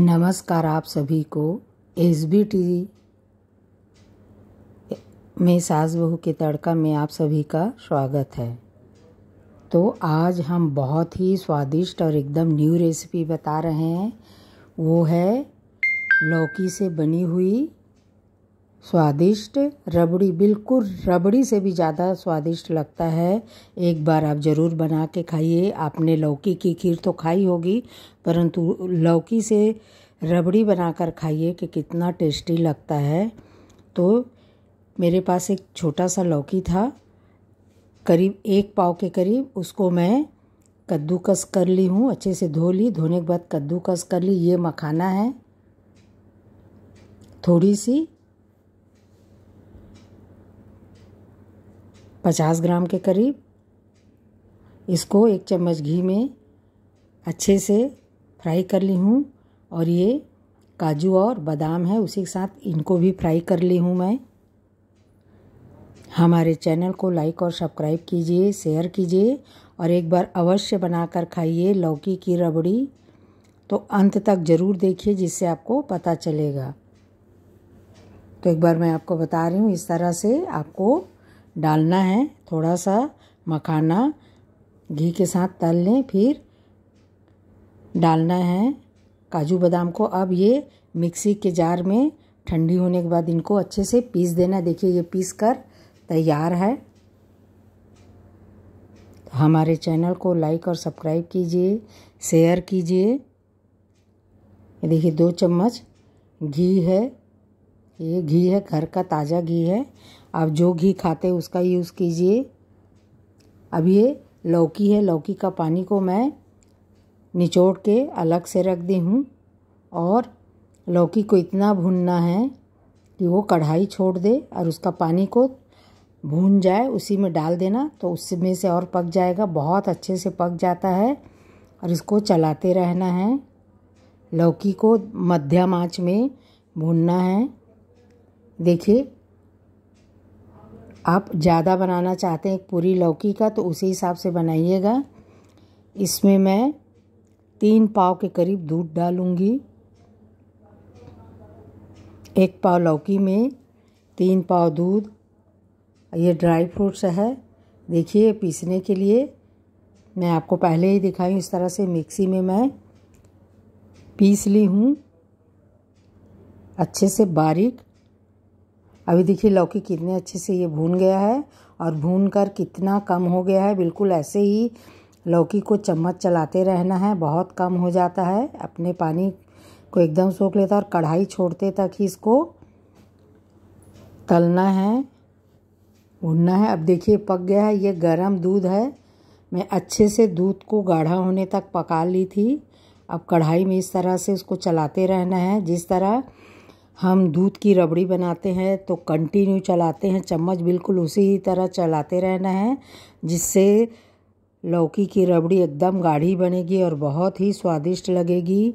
नमस्कार आप सभी को एस बी टी में सास बहू के तड़का में आप सभी का स्वागत है तो आज हम बहुत ही स्वादिष्ट और एकदम न्यू रेसिपी बता रहे हैं वो है लौकी से बनी हुई स्वादिष्ट रबड़ी बिल्कुल रबड़ी से भी ज़्यादा स्वादिष्ट लगता है एक बार आप ज़रूर बना के खाइए आपने लौकी की खीर तो खाई होगी परंतु लौकी से रबड़ी बनाकर खाइए कि कितना टेस्टी लगता है तो मेरे पास एक छोटा सा लौकी था करीब एक पाव के करीब उसको मैं कद्दूकस कर ली हूँ अच्छे से धो ली धोने के बाद कद्दूकस कर ली ये मखाना है थोड़ी सी पचास ग्राम के करीब इसको एक चम्मच घी में अच्छे से फ्राई कर ली हूँ और ये काजू और बादाम है उसी के साथ इनको भी फ्राई कर ली हूँ मैं हमारे चैनल को लाइक और सब्सक्राइब कीजिए शेयर कीजिए और एक बार अवश्य बनाकर खाइए लौकी की रबड़ी तो अंत तक ज़रूर देखिए जिससे आपको पता चलेगा तो एक बार मैं आपको बता रही हूँ इस तरह से आपको डालना है थोड़ा सा मखाना घी के साथ तल लें फिर डालना है काजू बादाम को अब ये मिक्सी के जार में ठंडी होने के बाद इनको अच्छे से पीस देना देखिए ये पीस कर तैयार है तो हमारे चैनल को लाइक और सब्सक्राइब कीजिए शेयर कीजिए ये देखिए दो चम्मच घी है ये घी है घर का ताज़ा घी है आप जो घी खाते उसका यूज़ कीजिए अब ये लौकी है लौकी का पानी को मैं निचोड़ के अलग से रख दी हूँ और लौकी को इतना भूनना है कि वो कढ़ाई छोड़ दे और उसका पानी को भून जाए उसी में डाल देना तो उसमें से और पक जाएगा बहुत अच्छे से पक जाता है और इसको चलाते रहना है लौकी को मध्यम आँच में भूनना है देखिए आप ज़्यादा बनाना चाहते हैं पूरी लौकी का तो उसी हिसाब से बनाइएगा इसमें मैं तीन पाव के करीब दूध डालूँगी एक पाव लौकी में तीन पाव दूध ये ड्राई फ्रूट्स है देखिए पीसने के लिए मैं आपको पहले ही दिखाई इस तरह से मिक्सी में मैं पीस ली हूँ अच्छे से बारीक अभी देखिए लौकी कितने अच्छे से ये भून गया है और भून कर कितना कम हो गया है बिल्कुल ऐसे ही लौकी को चम्मच चलाते रहना है बहुत कम हो जाता है अपने पानी को एकदम सोख लेता है और कढ़ाई छोड़ते तक ही इसको तलना है भूनना है अब देखिए पक गया है ये गर्म दूध है मैं अच्छे से दूध को गाढ़ा होने तक पका ली थी अब कढ़ाई में इस तरह से उसको चलाते रहना है जिस तरह हम दूध की रबड़ी बनाते हैं तो कंटिन्यू चलाते हैं चम्मच बिल्कुल उसी ही तरह चलाते रहना है जिससे लौकी की रबड़ी एकदम गाढ़ी बनेगी और बहुत ही स्वादिष्ट लगेगी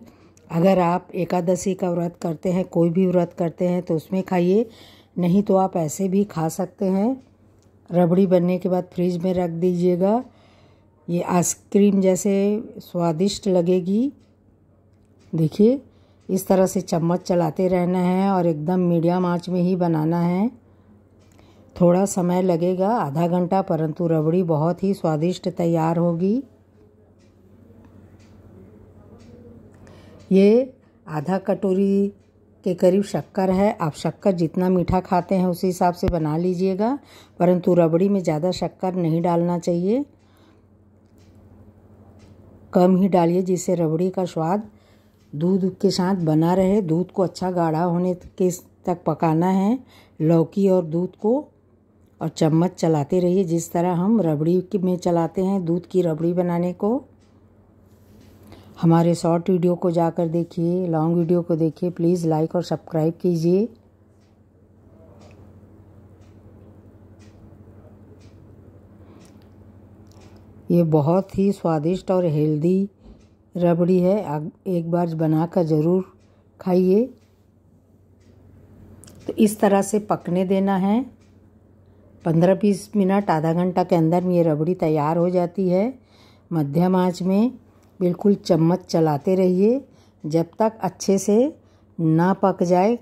अगर आप एकादशी का व्रत करते हैं कोई भी व्रत करते हैं तो उसमें खाइए नहीं तो आप ऐसे भी खा सकते हैं रबड़ी बनने के बाद फ्रिज में रख दीजिएगा ये आइसक्रीम जैसे स्वादिष्ट लगेगी देखिए इस तरह से चम्मच चलाते रहना है और एकदम मीडियम आंच में ही बनाना है थोड़ा समय लगेगा आधा घंटा परंतु रबड़ी बहुत ही स्वादिष्ट तैयार होगी ये आधा कटोरी के करीब शक्कर है आप शक्कर जितना मीठा खाते हैं उसी हिसाब से बना लीजिएगा परंतु रबड़ी में ज़्यादा शक्कर नहीं डालना चाहिए कम ही डालिए जिससे रबड़ी का स्वाद दूध के साथ बना रहे दूध को अच्छा गाढ़ा होने के तक पकाना है लौकी और दूध को और चम्मच चलाते रहिए जिस तरह हम रबड़ी में चलाते हैं दूध की रबड़ी बनाने को हमारे शॉर्ट वीडियो को जाकर देखिए लॉन्ग वीडियो को देखिए प्लीज़ लाइक और सब्सक्राइब कीजिए ये बहुत ही स्वादिष्ट और हेल्दी रबड़ी है एक बार बना कर ज़रूर खाइए तो इस तरह से पकने देना है पंद्रह बीस मिनट आधा घंटा के अंदर में ये रबड़ी तैयार हो जाती है मध्यम आंच में बिल्कुल चम्मच चलाते रहिए जब तक अच्छे से ना पक जाए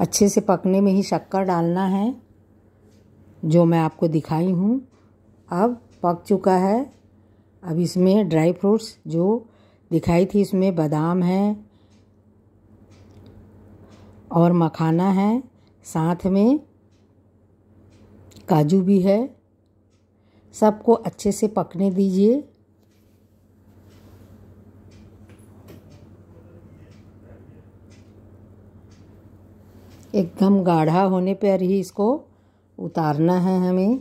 अच्छे से पकने में ही शक्कर डालना है जो मैं आपको दिखाई हूँ अब पक चुका है अब इसमें ड्राई फ्रूट्स जो दिखाई थी इसमें बादाम है और मखाना है साथ में काजू भी है सबको अच्छे से पकने दीजिए एकदम गाढ़ा होने पर ही इसको उतारना है हमें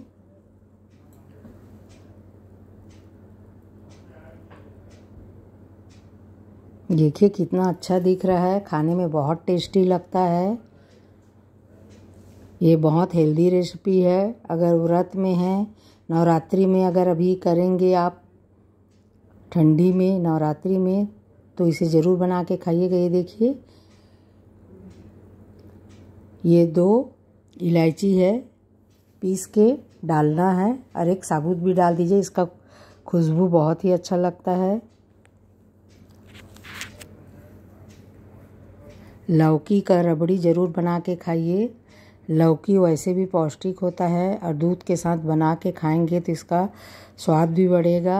देखिए कितना अच्छा दिख रहा है खाने में बहुत टेस्टी लगता है ये बहुत हेल्दी रेसिपी है अगर व्रत में है नवरात्रि में अगर अभी करेंगे आप ठंडी में नवरात्रि में तो इसे ज़रूर बना के खाइएगा ये देखिए ये दो इलायची है पीस के डालना है और एक साबुत भी डाल दीजिए इसका खुशबू बहुत ही अच्छा लगता है लौकी का रबड़ी ज़रूर बना के खाइए लौकी वैसे भी पौष्टिक होता है और दूध के साथ बना के खाएंगे तो इसका स्वाद भी बढ़ेगा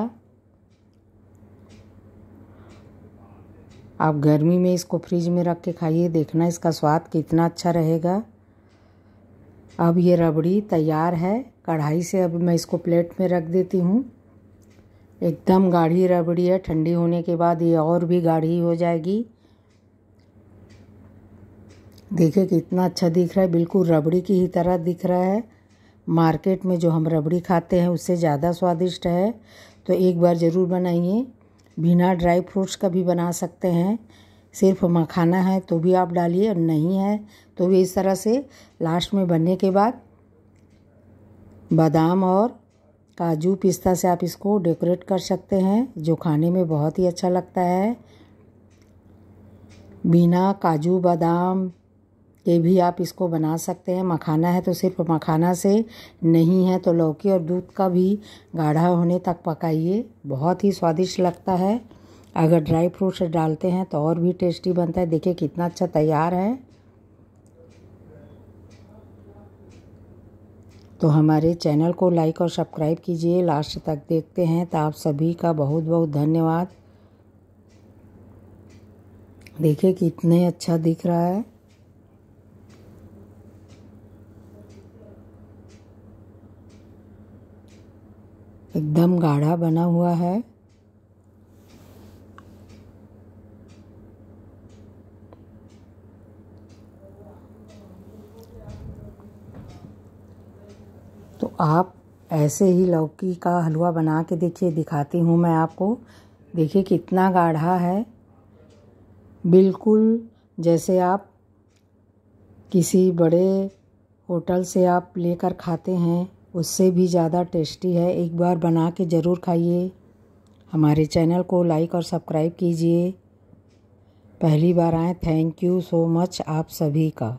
आप गर्मी में इसको फ्रिज में रख के खाइए देखना इसका स्वाद कितना अच्छा रहेगा अब ये रबड़ी तैयार है कढ़ाई से अब मैं इसको प्लेट में रख देती हूँ एकदम गाढ़ी रबड़ी है ठंडी होने के बाद ये और भी गाढ़ी हो जाएगी देखिए कितना अच्छा दिख रहा है बिल्कुल रबड़ी की ही तरह दिख रहा है मार्केट में जो हम रबड़ी खाते हैं उससे ज़्यादा स्वादिष्ट है तो एक बार ज़रूर बनाइए बिना ड्राई फ्रूट्स का भी बना सकते हैं सिर्फ मखाना है तो भी आप डालिए और नहीं है तो भी इस तरह से लास्ट में बनने के बाद बादाम और काजू पिस्ता से आप इसको डेकोरेट कर सकते हैं जो खाने में बहुत ही अच्छा लगता है बिना काजू बादाम ये भी आप इसको बना सकते हैं मखाना है तो सिर्फ मखाना से नहीं है तो लौकी और दूध का भी गाढ़ा होने तक पकाइए बहुत ही स्वादिष्ट लगता है अगर ड्राई फ्रूट्स डालते हैं तो और भी टेस्टी बनता है देखिए कितना अच्छा तैयार है तो हमारे चैनल को लाइक और सब्सक्राइब कीजिए लास्ट तक देखते हैं तो आप सभी का बहुत बहुत धन्यवाद देखिए कितने अच्छा दिख रहा है एकदम गाढ़ा बना हुआ है तो आप ऐसे ही लौकी का हलवा बना के देखिए दिखाती हूँ मैं आपको देखिए कितना गाढ़ा है बिल्कुल जैसे आप किसी बड़े होटल से आप लेकर खाते हैं उससे भी ज़्यादा टेस्टी है एक बार बना के ज़रूर खाइए हमारे चैनल को लाइक और सब्सक्राइब कीजिए पहली बार आएँ थैंक यू सो मच आप सभी का